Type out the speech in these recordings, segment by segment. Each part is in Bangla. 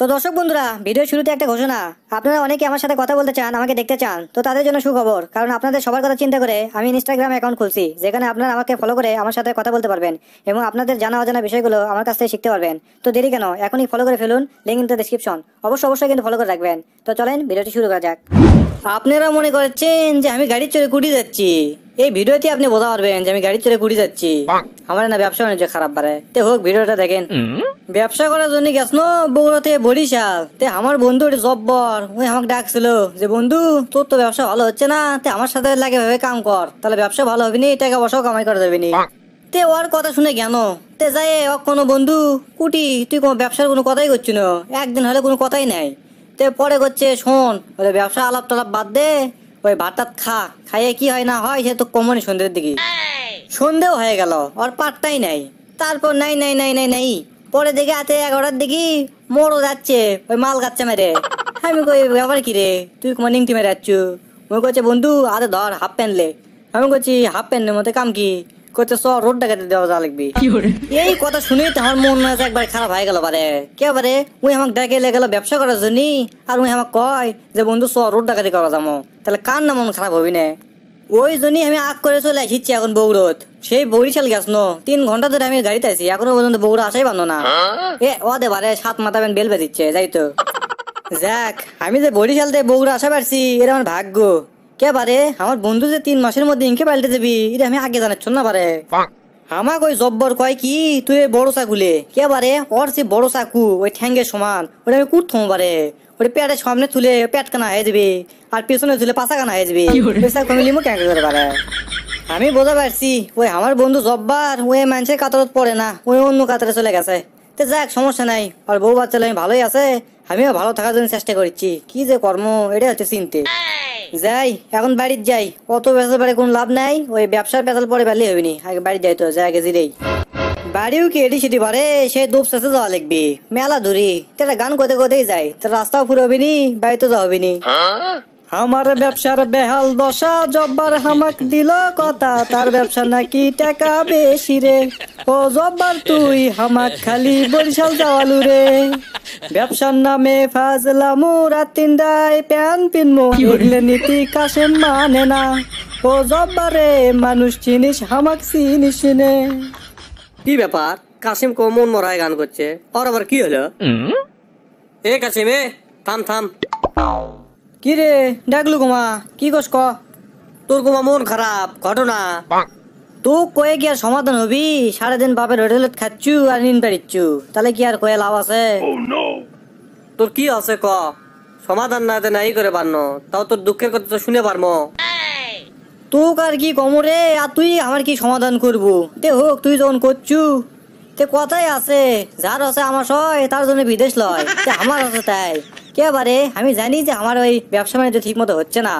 তো দর্শক বন্ধুরা ভিডিও শুরুতে একটা ঘোষণা আপনারা অনেকে আমার সাথে কথা বলতে চান আমাকে দেখতে চান তো তাদের জন্য সুখবর কারণ আপনাদের সবার কথা চিন্তা করে আমি ইনস্টাগ্রাম অ্যাকাউন্ট খুলছি যেখানে আপনারা আমাকে ফলো করে আমার সাথে কথা বলতে পারবেন এবং আপনাদের জানা অজানা বিষয়গুলো আমার কাছ থেকে শিখতে পারবেন তো দেরি কেন এখনই ফলো করে ফেলুন লিঙ্ক ইন দ্য ডিসক্রিপশন অবশ্যই অবশ্যই কিন্তু ফলো করে রাখবেন তো চলেন ভিডিওটি শুরু করা যাক আপনারা মনে করছেন যে আমি গাড়ি চড়ে কুড়ি যাচ্ছি এই ভিডিওতে আপনি বোঝা পারবেন যে আমি গাড়ি চড়ে কুড়ি যাচ্ছি আমার না ব্যবসা অনেক খারাপ বাড়ে তে হোক ভিডিওটা দেখেন ব্যবসা করার জন্য গেছিল বগুড়াতে বরিশাল তে আমার বন্ধু ওটি জব্বর ওই আমাকে ডাকছিল যে বন্ধু তোর তো ব্যবসা ভালো হচ্ছে না তে আমার সাথে লাগে ভাবে কাম কর তাহলে ব্যবসা ভালো হবে নি টাকা বসাও কামাই করা যাবে নি তে ওর কথা শুনে কেন তে যায় কোনো বন্ধু কুটি তুই কোনো ব্যবসার কোনো কথাই করছি না একদিন হলে কোনো কথাই নাই তে পরে করছে শোন ওই ব্যবসা আলাপ টালাপ বাদ দে ওই ভাতটাত খা খাইয়ে কি হয় না হয় সে তো কমনই সন্ধ্যের দিকে সন্ধেও হয়ে গেল ওর পাটটাই নাই তারপর নাই নাই নাই নাই নাই পরে দেখে আছে এগারোটার দেখি মোড়ও যাচ্ছে ওই মাল গাচ্ছে মেরে আমি কই ব্যাপার কি রে তুই মর্নিং টিমে যাচ্ছ ওই করছে বন্ধু আরে ধর হাফ প্যান্ট লে আমি করছি হাফ প্যান্টের মতো কাম কি কইতে চ রোড ডাকাতে দেওয়া যা লাগবে এই কথা শুনেই তো আমার মন আছে একবার খারাপ হয়ে গেল বারে কে বারে উনি আমাকে ডাকে এলে গেল ব্যবসা করার জন্য আর উনি আমাকে কয় যে বন্ধু চ রোড ডাকাতি করা যাবো তাহলে কার না মন খারাপ হবি না ওই জন্যই আমি আগ করে চলে আসিচ্ছি এখন বৌরত সেই বরিশাল গেছ ন তিন ঘন্টা ধরে আমি গাড়িতে আছি এখনো পর্যন্ত বৌরা আসাই বানো না এ ও দে বারে সাত মাথা বেন বেল বেঁধিচ্ছে যাই তো যাক আমি যে বরিশাল থেকে বৌরা আসা পারছি এটা আমার ভাগ্য কে বারে আমার বন্ধু যে তিন মাসের মধ্যে ইনকে পাল্টে দেবি এটা আমি আগে জানাচ্ছ না পারে আমাকে ওই জব্বর কয় কি তুই বড় চাকুলে কে পারে ওর সে বড় চাকু ওই ঠ্যাঙ্গের সমান ওটা আমি কুট পারে ওটা পেটের সামনে তুলে পেট কানা হয়ে যাবে আর পেছনে তুলে পাশা কানা হয়ে যাবে পেশা কমে লিমো ট্যাঙ্কে করে পারে আমি বোঝা পারছি ওই আমার বন্ধু জব্বার ওই মানুষের কাতারত পড়ে না ওই অন্য কাতারে চলে গেছে তো যাক সমস্যা নাই আর বউ বাচ্চা আমি ভালোই আছে আমিও ভালো থাকার জন্য চেষ্টা করছি কি যে কর্ম এটা হচ্ছে চিনতে যাই এখন বাড়ির যাই অত ব্যবসা পরে কোনো লাভ নাই ওই ব্যবসার পেতাল পরে পারলে হবে নি আগে বাড়ি যাই তো যাই আগে জিরেই বাড়িও কি এটি সেটি পরে সে দুপ শেষে যাওয়া লিখবি মেলা ধরি তারা গান কোথায় কোথায় যায় তার রাস্তাও ফুরবিনি বাড়িতে যাওয়া হবি নি হ্যাঁ? আমার ব্যবসার বেহাল দশা জব্বার হামাক দিল কথা তার ব্যবসা নাকি টাকা বেশি রে ও জব্বার তুই হামাক খালি বরিশাল যাওয়ালু রে ব্যবসার নামে ফাজলামু রাত তিনটায় প্যান পিনমু এগুলো নীতি কাশেম মানে না ও জব্বারে মানুষ চিনিস হামাক চিনিস নে কি ব্যাপার কাসিম কো মন মরায় গান করছে আর আবার কি হলো এ কাসিম এ থাম থাম কি রে ডাকলু গোমা কি কস ক তোর গোমা মন খারাপ ঘটনা তো কয়ে কি আর সমাধান হবি সারাদিন বাপের হোটেলত খাচ্ছু আর নিন পারিচ্ছু তাহলে কি আর কয়ে লাভ আছে oh, তোর কি আছে ক সমাধান না দে নাই করে পারনো তাও তোর দুঃখের কথা তো শুনে পারমো তোক আর কি কমরে আর তুই আমার কি সমাধান করবো তে হোক তুই যখন করছু তে কথাই আছে যার আছে আমার সয় তার জন্য বিদেশ লয় আমার আছে তাই এবারে আমি জানি যে আমার ওই ব্যবসা বাণিজ্য ঠিক মতো হচ্ছে না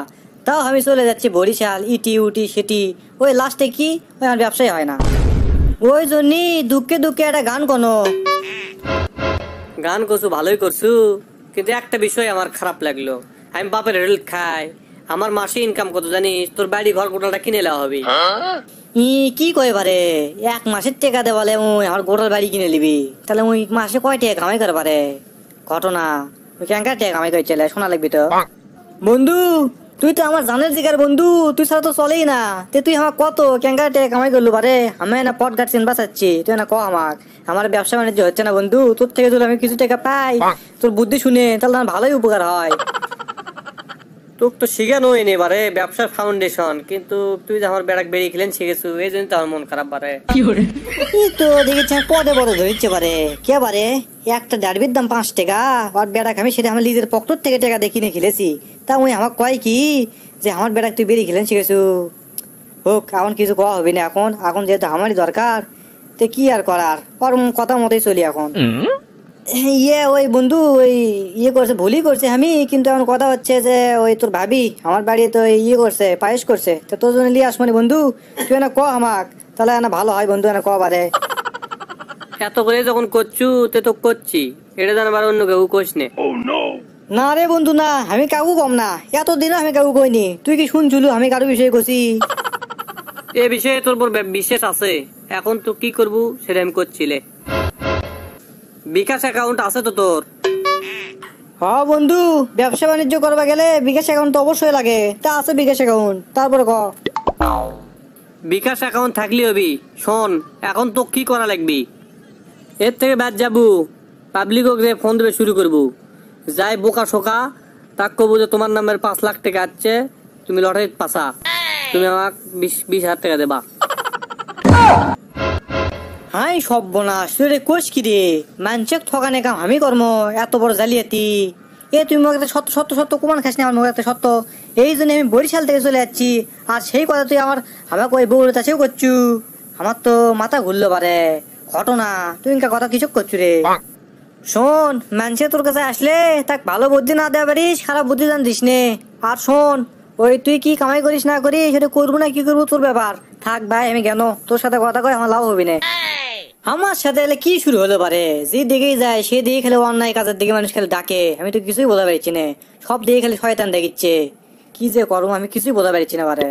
তাও আমি চলে যাচ্ছি বরিশাল ইটি উটি সেটি ওই লাস্টে কি ওই আমার ব্যবসাই হয় না ওই জন্যই দুঃখে দুঃখে একটা গান কোনো গান করছো ভালোই করছু কিন্তু একটা বিষয় আমার খারাপ লাগলো আমি বাপের রেল খাই আমার মাসে ইনকাম কত জানিস তোর বাড়ি ঘর গোটাটা কিনে নেওয়া হবে ই কি কয় পারে এক মাসের টেকা দেওয়ালে বলে আমার গোটাল বাড়ি কিনে নিবি তাহলে ওই মাসে কয় টেকা কামাই করে পারে ঘটনা কেনকার টেক আমি কই চলে শোনা লাগবি তো বন্ধু তুই তো আমার জানের জিগার বন্ধু তুই ছাড়া তো চলেই না তে তুই আমার কত কেঙ্গার টেক আমায় করলু বারে আমি না পট গাছ চিন বাঁচাচ্ছি তুই না ক আমাক আমার ব্যবসা বাণিজ্য হচ্ছে না বন্ধু তোর থেকে যদি আমি কিছু টাকা পাই তোর বুদ্ধি শুনে তাহলে ভালোই উপকার হয় তোকে তো শিখে হয়নি বারে ব্যবসার ফাউন্ডেশন কিন্তু তুই যে আমার বেড়াক বেরিয়ে খেলেন শিখেছু এই জন্য তো মন খারাপ বারে কি তো দেখেছি পদে বড় ধরেছে বারে কে বারে একটা ডারবির দাম পাঁচ টাকা আর বেড়াক আমি সেটা আমার নিজের পকেট থেকে টাকা দেখি কিনে খেলেছি তা ওই আমার কয় কি যে আমার বেড়াক তুই বেরিয়ে খেলেন শিখেছু হোক এখন কিছু কওয়া হবে না এখন এখন যেহেতু আমারই দরকার তো কি আর করার পর কথা মতোই চলি এখন হ্যাঁ, ইয়ে ওই বন্ধু ওই ইয়ে করছে ভুলই করছে আমি কিন্তু এখন কথা হচ্ছে যে ওই তোর ভাবি আমার তো ইয়ে করছে পায়েস করছে তো তোর জন্য বন্ধু তুই না ক আমাক তাহলে না ভালো হয় বন্ধু না ক এত করে যখন করছু তে তো করছি এটা অন্য কেউ কোষ নে oh, না রে বন্ধু না আমি কাকু কম না এত আমি কাউ কইনি তুই কি শুনছুলু আমি কারো বিষয়ে কছি এ বিষয়ে তোর বিশেষ আছে এখন তো কি করবো সেটা আমি করছিলে বিকাশ অ্যাকাউন্ট আছে তো তোর হ বন্ধু ব্যবসা বাণিজ্য করবা গেলে বিকাশ অ্যাকাউন্ট তো অবশ্যই লাগে তা আছে বিকাশ অ্যাকাউন্ট তারপরে ক বিকাশ অ্যাকাউন্ট থাকলি হবি শোন এখন তো কি করা লাগবি এর থেকে বাদ যাবো পাবলিক যে ফোন দেবে শুরু করবো যাই বোকা শোকা তাক কবু যে তোমার নামের পাঁচ লাখ টাকা আছে তুমি লটারির পাসা তুমি আমাকে বিশ বিশ হাজার টাকা দেবা হাই সব্যনাশ রে কোস কি রে মানসিক ঠকানে কাম আমি কর্ম এত বড় জালিয়াতি এ তুমি মুখে সত্য সত্য সত্য কুমান খাসনি না আমার মুখে সত্য এই জন্য আমি বরিশাল থেকে চলে যাচ্ছি আর সেই কথা তুই আমার আমাকে ওই বউর কাছেও করছু আমার তো মাথা ঘুরলো পারে ঘটনা তুই ইনকা কথা কিছু করছু রে শোন মানুষে তোর কাছে আসলে তাক ভালো বুদ্ধি না দেওয়া পারিস খারাপ বুদ্ধি জান দিস নে আর শোন ওই তুই কি কামাই করিস না করিস সেটা করবো না কি করবো তোর ব্যাপার থাক ভাই আমি কেন তোর সাথে কথা কয় আমার লাভ হবে না আমার সাথে এলে কি শুরু হতে পারে যে দিকেই যায় সে দিকে খেলে অন্যায় কাজের দিকে মানুষ খেলে ডাকে আমি তো কিছুই বোঝা পারছি না সব দিকে খেলে শয়তান দেখিচ্ছে কি যে করবো আমি কিছুই বোঝা পারছি না পারে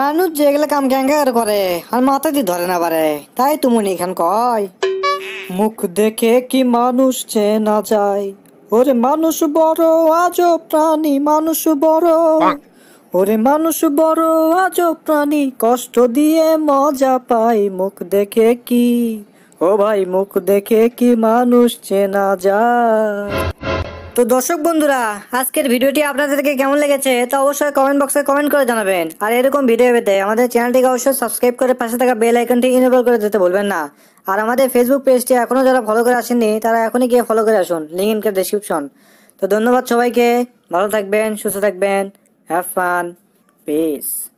মানুষ যেগুলো কাম ক্যাঙ্কার করে আর মাথা দিয়ে ধরে না পারে তাই তুমি এখান কয় মুখ দেখে কি মানুষ চেনা যায় ওরে মানুষ বড় আজব প্রাণী মানুষ বড় ওরে মানুষ বড় আজ প্রাণী কষ্ট দিয়ে মজা পাই মুখ দেখে কি ও ভাই মুখ দেখে কি মানুষ চেনা যায় তো দর্শক বন্ধুরা আজকের ভিডিওটি আপনাদেরকে কেমন লেগেছে তা অবশ্যই কমেন্ট বক্সে কমেন্ট করে জানাবেন আর এরকম ভিডিও পেতে আমাদের চ্যানেলটিকে অবশ্যই সাবস্ক্রাইব করে পাশে থাকা বেল আইকনটি ইনেবল করে দিতে বলবেন না আর আমাদের ফেসবুক পেজটি এখনও যারা ফলো করে আসেননি তারা এখনই গিয়ে ফলো করে আসুন লিঙ্ক ইনকে ডেসক্রিপশন তো ধন্যবাদ সবাইকে ভালো থাকবেন সুস্থ থাকবেন Have fun. Peace.